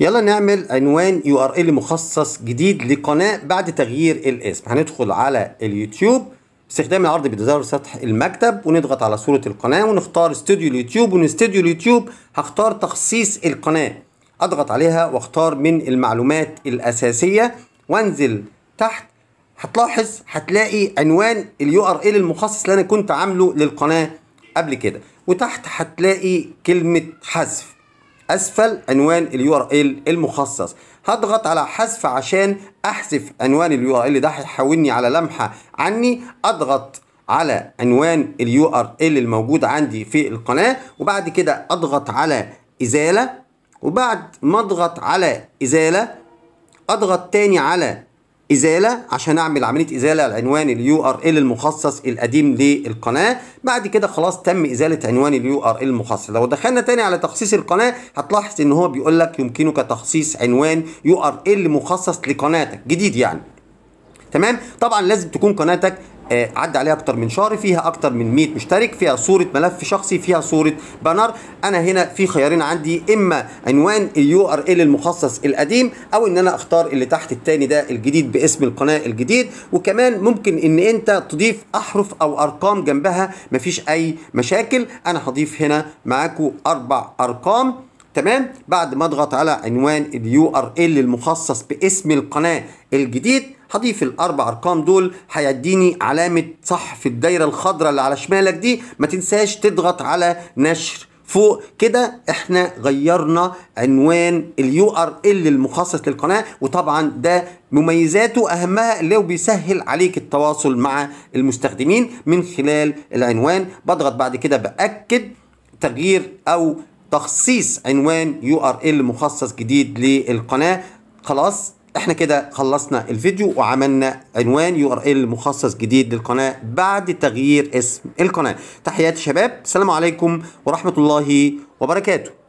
يلا نعمل عنوان يو ار ال مخصص جديد لقناه بعد تغيير الاسم هندخل على اليوتيوب باستخدام العرض بزر سطح المكتب ونضغط على صوره القناه ونختار استوديو اليوتيوب ومن استوديو اليوتيوب هختار تخصيص القناه اضغط عليها واختار من المعلومات الاساسيه وانزل تحت هتلاحظ هتلاقي عنوان اليو ار ال المخصص اللي انا كنت عامله للقناه قبل كده وتحت هتلاقي كلمه حذف أسفل عنوان اليو ار ال المخصص هضغط على حذف عشان أحذف عنوان اليو ار ال ده هيحولني على لمحة عني أضغط على عنوان اليو ار ال الموجود عندي في القناة وبعد كده أضغط على إزالة وبعد ما أضغط على إزالة أضغط تاني على ازاله عشان اعمل عمليه ازاله لعنوان اليو ار ال المخصص القديم للقناه بعد كده خلاص تم ازاله عنوان اليو ار ال المخصص لو دخلنا تاني على تخصيص القناه هتلاحظ ان هو بيقول لك يمكنك تخصيص عنوان يو ار ال مخصص لقناتك جديد يعني تمام طبعا لازم تكون قناتك آه، عدى عليها اكتر من شهر فيها اكتر من 100 مشترك فيها صوره ملف شخصي فيها صوره بانر انا هنا في خيارين عندي اما عنوان اليو ار ال المخصص القديم او ان انا اختار اللي تحت الثاني ده الجديد باسم القناه الجديد وكمان ممكن ان انت تضيف احرف او ارقام جنبها مفيش اي مشاكل انا هضيف هنا معاكم اربع ارقام تمام بعد ما اضغط على عنوان اليو ار ال المخصص باسم القناه الجديد هضيف الاربع ارقام دول هيديني علامه صح في الدايره الخضراء اللي على شمالك دي ما تنساش تضغط على نشر فوق كده احنا غيرنا عنوان اليو ار ال المخصص للقناه وطبعا ده مميزاته اهمها اللي هو بيسهل عليك التواصل مع المستخدمين من خلال العنوان بضغط بعد كده باكد تغيير او تخصيص عنوان يو ار ال مخصص جديد للقناه خلاص احنا كده خلصنا الفيديو وعملنا عنوان يو ار ال مخصص جديد للقناه بعد تغيير اسم القناه تحياتي شباب السلام عليكم ورحمه الله وبركاته